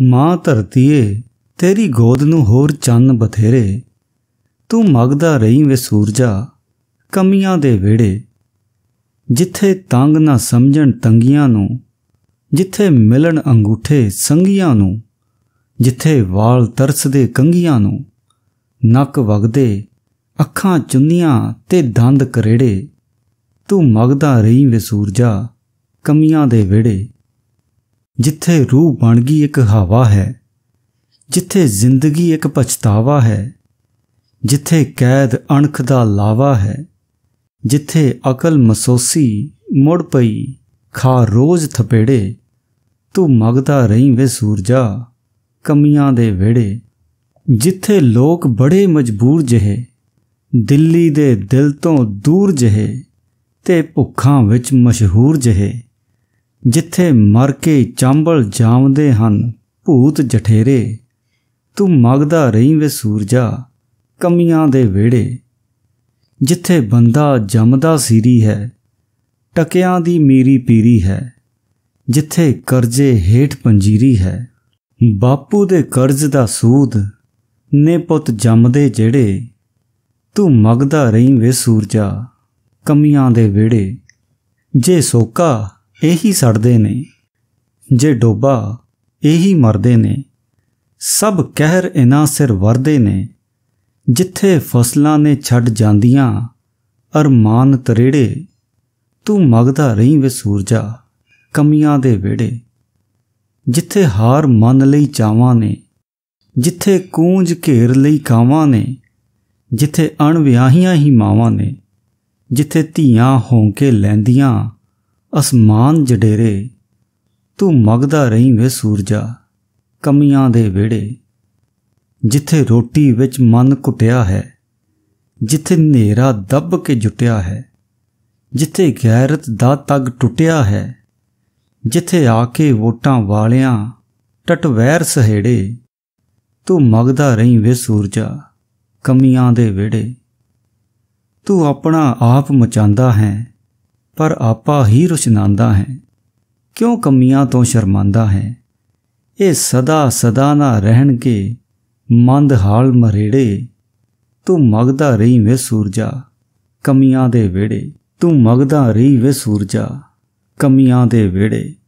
ਮਾਂ ਧਰਤੀਏ ਤੇਰੀ ਗੋਦ ਨੂੰ ਹੋਰ ਚੰਨ ਬਥੇਰੇ ਤੂੰ ਮਗਦਾ ਰਹੀ ਵੇ ਸੂਰਜਾ ਕਮੀਆਂ ਦੇ ਵਿੜੇ ਜਿੱਥੇ ਤੰਗ ਨਾ ਸਮਝਣ ਤੰਗੀਆਂ ਨੂੰ ਜਿੱਥੇ ਮਿਲਣ ਅੰਗੂਠੇ ਸੰਗੀਆਂ ਨੂੰ ਜਿੱਥੇ ਵਾਲ ਤਰਸਦੇ ਕੰਗੀਆਂ ਨੂੰ ਨੱਕ ਵਗਦੇ ਅੱਖਾਂ ਚੁੰਨੀਆਂ ਤੇ ਦੰਦ ਕਰੇੜੇ ਤੂੰ ਮਗਦਾ ਰਹੀ ਵੇ ਸੂਰਜਾ ਕਮੀਆਂ ਦੇ ਵਿੜੇ ਜਿੱਥੇ ਰੂਹ ਬਣ ਗਈ ਇੱਕ ਹਵਾ ਹੈ ਜਿੱਥੇ ਜ਼ਿੰਦਗੀ ਇੱਕ ਪਛਤਾਵਾ ਹੈ ਜਿੱਥੇ ਕੈਦ ਅਣਖ ਦਾ ਲਾਵਾ ਹੈ ਜਿੱਥੇ ਅਕਲ ਮਸੋਸੀ ਮੁੜ ਪਈ ਖਾ ਰੋਜ਼ ਥਪੇੜੇ ਤੂੰ ਮਗਦਾ ਰਹੀਂ ਵੇ ਸੂਰਜਾ ਕਮੀਆਂ ਦੇ ਵਿੜੇ ਜਿੱਥੇ ਲੋਕ ਬੜੇ ਮਜਬੂਰ ਜਹੇ ਦਿੱਲੀ ਦੇ ਦਿਲ ਤੋਂ ਦੂਰ ਜਹੇ ਤੇ ਭੁੱਖਾਂ ਵਿੱਚ ਮਸ਼ਹੂਰ ਜਹੇ ਜਿੱਥੇ ਮਰ ਕੇ ਚਾਂਬਲ ਜਾਮਦੇ ਹਨ ਭੂਤ ਜਠੇਰੇ ਤੂੰ ਮਗਦਾ ਰਹੀਂ ਵੇ ਸੂਰਜਾ ਕਮੀਆਂ ਦੇ ਵੇੜੇ ਜਿੱਥੇ ਬੰਦਾ ਜੰਮਦਾ ਸੀਰੀ ਹੈ ਟਕਿਆਂ ਦੀ ਮੀਰੀ ਪੀਰੀ ਹੈ ਜਿੱਥੇ ਕਰਜ਼ੇ ਹੇਠ ਪੰਜੀਰੀ ਹੈ ਬਾਪੂ ਦੇ ਕਰਜ਼ ਦਾ ਸੂਦ ਨੇ ਪੁੱਤ ਜੰਮਦੇ ਜਿਹੜੇ ਤੂੰ ਮਗਦਾ ਰਹੀਂ ਵੇ ਸੂਰਜਾ ਕਮੀਆਂ ਦੇ ਵੇੜੇ ਜੇ ਸੋਕਾ ਇਹੀ ਸੜਦੇ ਨੇ ਜੇ ਡੋਬਾ ਇਹੀ ਮਰਦੇ ਨੇ ਸਭ ਕਹਿਰ ਇਨਾ ਸਿਰ ਵਰਦੇ ਨੇ ਜਿੱਥੇ ਫਸਲਾਂ ਨੇ ਛੱਡ ਜਾਂਦੀਆਂ ਅਰਮਾਨ ਤਰੇੜੇ ਤੂੰ ਮਗਦਾ ਰਹੀਂ ਵੇ ਸੂਰਜਾ ਕਮੀਆਂ ਦੇ ਵਿੜੇ ਜਿੱਥੇ ਹਾਰ ਮੰਨ ਲਈ ਚਾਵਾਂ ਨੇ ਜਿੱਥੇ ਕੂੰਜ ਘੇਰ ਲਈ ਕਾਵਾਂ ਨੇ ਜਿੱਥੇ ਅਣਵਿਆਹੀਆਂ ਹੀ ਮਾਵਾਂ ਨੇ ਜਿੱਥੇ ਧੀਆਂ ਹੋਂ ਕੇ ਲੈਂਦੀਆਂ ਅਸਮਾਨ ਜਡੇਰੇ ਤੂੰ ਮਗਦਾ ਰਹੀ ਵੇ ਸੂਰਜਾ ਕਮੀਆਂ ਦੇ ਵਿੜੇ ਜਿੱਥੇ ਰੋਟੀ ਵਿੱਚ ਮਨ ਕੁੱਟਿਆ ਹੈ ਜਿੱਥੇ ਹਨੇਰਾ ਦੱਬ ਕੇ ਜੁਟਿਆ ਹੈ ਜਿੱਥੇ ਗੈਰਤ ਦਾ ਤਗ ਟੁੱਟਿਆ ਹੈ ਜਿੱਥੇ ਆ ਕੇ ਵੋਟਾਂ ਵਾਲਿਆਂ ਟਟਵੈਰ ਸਹੇੜੇ ਤੂੰ ਮਗਦਾ ਰਹੀ ਵੇ ਸੂਰਜਾ ਕਮੀਆਂ ਦੇ ਵਿੜੇ ਤੂੰ ਆਪਣਾ ਆਪ ਮਚਾਂਦਾ ਹੈ ਪਰ ਆਪਾ ਹੀ ਰੁਸ਼ਨਾਂਦਾ ਹੈ ਕਿਉਂ ਕਮੀਆਂ ਤੋਂ ਸ਼ਰਮਾਂਦਾ ਹੈ ਇਹ ਸਦਾ ਸਦਾ ਨਾ ਰਹਿਣਗੇ ਮੰਦ ਹਾਲ ਮਰੇੜੇ ਤੂੰ ਮਗਦਾ ਰਹੀ ਵੇ ਸੂਰਜਾ ਕਮੀਆਂ ਦੇ ਵਿੜੇ ਤੂੰ ਮਗਦਾ ਰਹੀ ਵੇ ਸੂਰਜਾ ਕਮੀਆਂ ਦੇ ਵਿੜੇ